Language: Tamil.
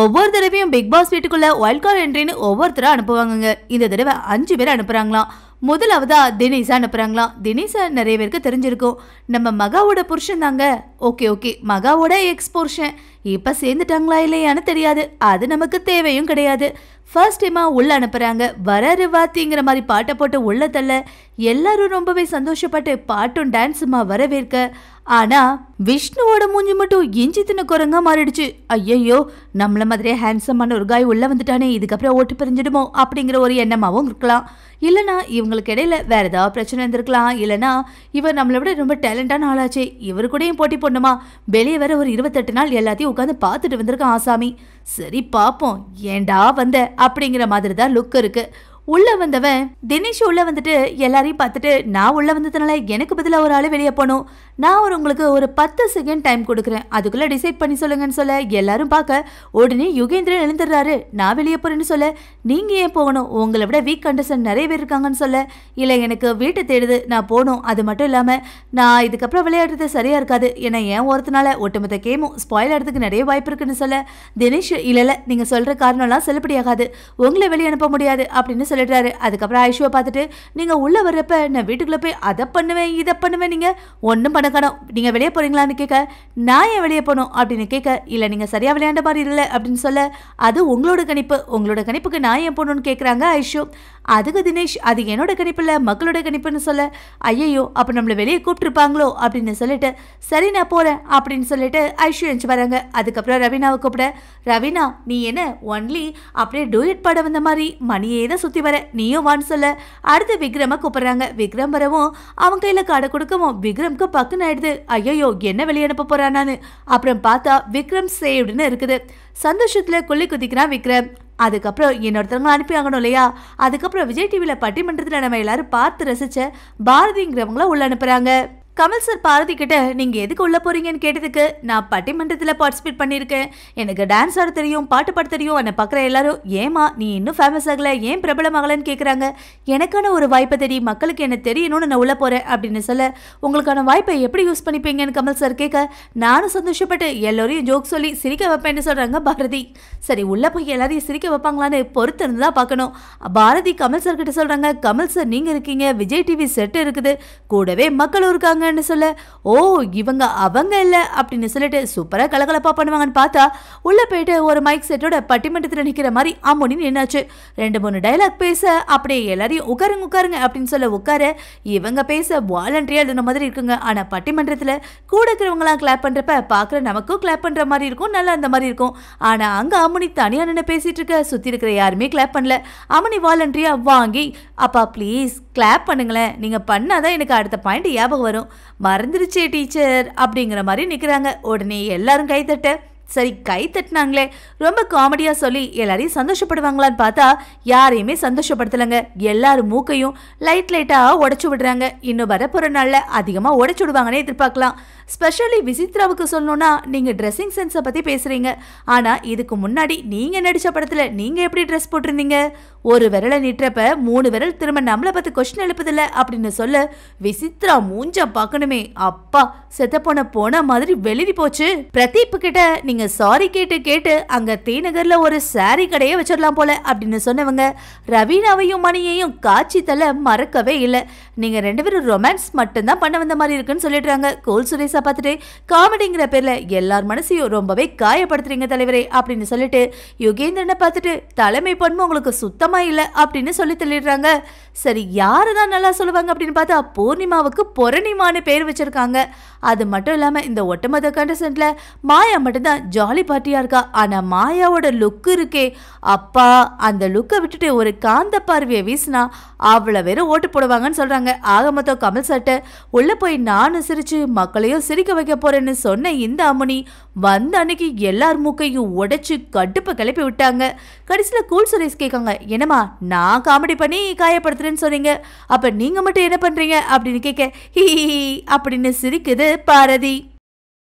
ஒவ்வொரு தடவையும் பிக் பாஸ் வீட்டுக்குள்ள ஒயில்ட் கார் என்ட்ரின்னு ஒவ்வொருத்தரும் அனுப்புவாங்க இந்த தடவை அஞ்சு பேர் அனுப்புறாங்களாம் முதலாவதா தினேஷ் அனுப்புகிறாங்களாம் தினேஷ் நிறைய பேருக்கு தெரிஞ்சிருக்கும் நம்ம மகாவோட புருஷன் தாங்க ஓகே ஓகே மகாவோட எக்ஸ் புருஷன் இப்போ சேர்ந்துட்டாங்களா இல்லையான்னு தெரியாது அது நமக்கு தேவையும் கிடையாது ஃபர்ஸ்ட் டைமாக உள்ள அனுப்புகிறாங்க வர ரிவாத்திங்கிற மாதிரி பாட்டை போட்டு உள்ள தள்ள எல்லாரும் ரொம்பவே சந்தோஷப்பட்டு பாட்டும் டான்ஸுமா வரவேற்க ஆனால் விஷ்ணுவோட மூஞ்சி மட்டும் இஞ்சி தின குரங்கா மாறிடுச்சு ஐயையோ நம்மள மாதிரியே ஹேண்ட்ஸமான ஒரு காய் உள்ள வந்துட்டானே இதுக்கப்புறம் ஓட்டு பிரிஞ்சிடுமோ அப்படிங்கிற ஒரு எண்ணமாகவும் இருக்கலாம் இல்லைனா இவங்களுக்கு இடையில வேற ஏதாவது பிரச்சனை இருந்திருக்கலாம் இல்லைன்னா இவர் நம்மளை விட ரொம்ப டேலண்டான ஆளாச்சே இவரு கூடயும் போட்டி போடணுமா வெளியே வேற ஒரு இருபத்தெட்டு நாள் எல்லாத்தையும் உட்காந்து பார்த்துட்டு வந்திருக்கான் ஆசாமி சரி பார்ப்போம் ஏண்டா வந்த அப்படிங்கிற மாதிரி தான் லுக் இருக்குது உள்ள வந்தவன் தினேஷ் உள்ள வந்துட்டு எல்லாரையும் பார்த்துட்டு நான் உள்ள வந்ததுனால எனக்கு பதிலாக ஒரு ஆள் வெளியே போனோம் நான் ஒரு உங்களுக்கு ஒரு பத்து செகண்ட் டைம் கொடுக்குறேன் அதுக்குள்ள டிசைட் பண்ணி சொல்லுங்கன்னு சொல்ல எல்லாரும் பார்க்க உடனே யுகேந்திரன் எழுந்துடுறாரு நான் வெளியே போறேன்னு சொல்ல நீங்க ஏன் போகணும் உங்களை விட வீக் கண்டிஷன் நிறைய பேர் இருக்காங்கன்னு சொல்ல இல்லை எனக்கு வீட்டை தேடுது நான் போகணும் அது மட்டும் இல்லாமல் நான் இதுக்கப்புறம் விளையாடுறது சரியா இருக்காது ஏன்னா ஏன் ஒருத்தனால ஒட்டுமொத்த கேமும் ஸ்பாயில் ஆகிறதுக்கு நிறைய வாய்ப்பு இருக்குன்னு சொல்ல தினேஷ் இல்லை இல்லை நீங்கள் சொல்கிற காரணம்லாம் செல்லுபடியாகாது உங்களை வெளியே அனுப்ப முடியாது அப்படின்னு சொல்லிட்டாரு அதுக்கப்புறம் ஐஷுவை பார்த்துட்டு நீங்கள் உள்ளே வர்றப்ப நான் வீட்டுக்குள்ளே போய் அதை பண்ணுவேன் இதை பண்ணுவேன் நீங்கள் ஒன்றும் பண்ணக்கணும் நீங்கள் வெளியே போகிறீங்களான்னு கேட்க நான் ஏன் வெளியே போகணும் அப்படின்னு கேட்க இல்லை நீங்கள் சரியாக விளையாண்ட மாதிரி இல்லை அப்படின்னு சொல்ல அது உங்களோட கணிப்பு உங்களோட கணிப்புக்கு நான் ஏன் போகணும்னு கேட்குறாங்க ஐஷோ அதுக்கு தினேஷ் அது என்னோட கணிப்பில் மக்களோட கணிப்புன்னு சொல்ல ஐயையோ அப்போ நம்மளை வெளியே கூப்பிட்டுருப்பாங்களோ அப்படின்னு சொல்லிட்டு சரி நான் போகிறேன் அப்படின்னு சொல்லிட்டு ஐஸ்வர் எழுந்து வராங்க அதுக்கப்புறம் ரவீனாவை கூப்பிட ரவீனா நீ என்ன ஒன்லி அப்படியே டூயட் பாட வந்த மாதிரி மணியே தான் சுற்றி வர நீயும் வான்னு சொல்ல அடுத்து விக்ரமை கூப்பிட்றாங்க விக்ரம் வரவும் அவன் கையில் காடை கொடுக்கவும் விக்ரம்க்கு பக்குன்னு ஆயிடுது ஐயோ என்ன வெளியனுப்ப நான் அப்புறம் பார்த்தா விக்ரம் சேவ்டுன்னு இருக்குது சந்தோஷத்தில் கொல்லி குதிக்கிறான் விக்ரம் அதுக்கப்புறம் இன்னொருத்தவங்க அனுப்பி வாங்கணும் இல்லையா அதுக்கப்புறம் விஜய் டிவியில் பட்டிமன்றத்தில் நம்ம எல்லாரும் பார்த்து ரசித்த பாரதிங்கிறவங்கள உள்ள அனுப்புகிறாங்க கமல் சார் பாரதி கிட்ட நீங்க எதுக்கு உள்ள போறீங்கன்னு கேட்டதுக்கு நான் பட்டிமன்றத்தில் பார்ட்டிசிபேட் பண்ணியிருக்கேன் எனக்கு டான்ஸ் ஆட தெரியும் பாட்டு பாட தெரியும் என்னை பார்க்குற எல்லாரும் ஏமா நீ இன்னும் ஃபேமஸ் ஆகல ஏன் பிரபலம் ஆகலன்னு கேட்குறாங்க எனக்கான ஒரு வாய்ப்பை தெரியும் மக்களுக்கு என்ன தெரியணும்னு நான் உள்ள போறேன் அப்படின்னு சொல்ல உங்களுக்கான வாய்ப்பை எப்படி யூஸ் பண்ணிப்பீங்கன்னு கமல் சார் கேட்க நானும் சந்தோஷப்பட்டு எல்லோரையும் ஜோக் சொல்லி சிரிக்க வைப்பேன்னு சொல்றாங்க பாரதி சரி உள்ள போய் எல்லாரையும் சிரிக்க வைப்பாங்களான்னு பொறுத்து இருந்துதான் பார்க்கணும் பாரதி கமல் சார் கிட்ட சொல்றாங்க கமல் சார் நீங்க இருக்கீங்க விஜய் டிவி செட் இருக்குது கூடவே மக்களும் இருக்காங்க பண்ணுவாங்கன்னு சொல்ல ஓ இவங்க அவங்க இல்லை அப்படின்னு சொல்லிட்டு சூப்பராக கலகலப்பாக பண்ணுவாங்கன்னு பார்த்தா உள்ளே போயிட்டு ஒரு மைக் செட்டோட பட்டிமன்றத்தில் நிற்கிற மாதிரி ஆமோனி நின்னாச்சு ரெண்டு மூணு டைலாக் பேச அப்படியே எல்லாரையும் உட்காருங்க உட்காருங்க அப்படின்னு சொல்ல உட்கார இவங்க பேச வாலண்டரியாக எழுதுன மாதிரி இருக்குங்க ஆனால் பட்டிமன்றத்தில் கூட இருக்கிறவங்களாம் கிளாப் பண்ணுறப்ப பார்க்குற நமக்கும் கிளாப் பண்ணுற மாதிரி இருக்கும் நல்லா அந்த மாதிரி இருக்கும் ஆனால் அங்கே அம்மனி தனியாக நின்று பேசிகிட்டு இருக்க சுற்றி இருக்கிற யாருமே கிளாப் பண்ணல அம்மனி வாலண்டரியாக வாங்கி அப்பா ப்ளீஸ் கிளாப் பண்ணுங்களேன் நீங்கள் பண்ணாதான் எனக்கு அடுத்த பாயிண்ட் ஞாபகம் வரும் மறந்துருச்சே டீச்சர் அப்படிங்கிற மாதிரி நிற்கிறாங்க உடனே எல்லாரும் கைத்தட்ட சரி கை தட்டினாங்களே ரொம்ப காமெடியாக சொல்லி எல்லாரையும் சந்தோஷப்படுவாங்களான்னு பார்த்தா யாரையுமே சந்தோஷப்படுத்தலைங்க எல்லாரும் மூக்கையும் லைட் லைட்டாக உடைச்சு விடுறாங்க இன்னும் வரப்போகிற நாளில் அதிகமாக உடச்சி விடுவாங்கன்னே எதிர்பார்க்கலாம் ஸ்பெஷலி விசித்ராவுக்கு சொல்லணும்னா நீங்கள் ட்ரெஸ்ஸிங் சென்ஸை பற்றி பேசுகிறீங்க ஆனால் இதுக்கு முன்னாடி நீங்கள் நடித்த படத்தில் நீங்கள் எப்படி ட்ரெஸ் போட்டிருந்தீங்க ஒரு விரலை நிட்டுறப்ப மூணு விரல் திரும்ப நம்மளை பற்றி கொஸ்டின் எழுப்புதில்ல அப்படின்னு சொல்ல விசித்ரா மூஞ்ச பார்க்கணுமே அப்பா செத்த போன போன மாதிரி வெளிதி போச்சு பிரதீப் கிட்ட நீங்க சாரி கேட்டு கேட்டு அங்க தேநகர்ல ஒரு சாரி கடையை வச்சிடலாம் போல அப்படின்னு சொன்னவங்க ரவீனாவையும் மணியையும் காட்சி தலை மறக்கவே இல்லை நீங்க ரெண்டு பேரும் ரொமான்ஸ் மட்டும்தான் பண்ண வந்த மாதிரி இருக்குன்னு சொல்லிடுறாங்க கோல் சுரேஷா பார்த்துட்டு காமெடிங்கிற பேர்ல எல்லார் மனசையும் ரொம்பவே காயப்படுத்துறீங்க தலைவரே அப்படின்னு சொல்லிட்டு யுகேந்திரனை பார்த்துட்டு தலைமை பண்பு உங்களுக்கு சுத்தமா இல்லை அப்படின்னு சொல்லி தள்ளிடுறாங்க சரி யாருதான் தான் நல்லா சொல்லுவாங்க அப்படின்னு பார்த்தா பூர்ணிமாவுக்கு பொரணிமான்னு பேர் வச்சிருக்காங்க அது மட்டும் இல்லாமல் இந்த ஒட்டுமொத்த கண்டசன்ட்ல மாயா மட்டும்தான் ஜாலி பார்ட்டியா இருக்கா ஆனா மாயாவோட லுக் இருக்கே அப்பா அந்த லுக்கை விட்டுட்டு ஒரு காந்த பார்வையை வீசினா அவ்வளோ பேரும் ஓட்டு போடுவாங்கன்னு சொல்றாங்க ஆக மொத்தம் கமல் சட்டை உள்ள போய் நானும் சிரிச்சு மக்களையும் சிரிக்க வைக்க போறேன்னு சொன்ன இந்த அம்மனி வந்த அன்னைக்கு எல்லார் மூக்கையும் உடைச்சு கடுப்பை கிளப்பி விட்டாங்க கடைசியில் கூல் சுரேஷ் கேட்காங்க என்னம்மா நான் காமெடி பண்ணி காயப்படுத்துறேன்னு சொன்னீங்க அப்போ நீங்கள் மட்டும் என்ன பண்ணுறீங்க அப்படின்னு கேட்க ஹி அப்படின்னு சிரிக்குது பாரதி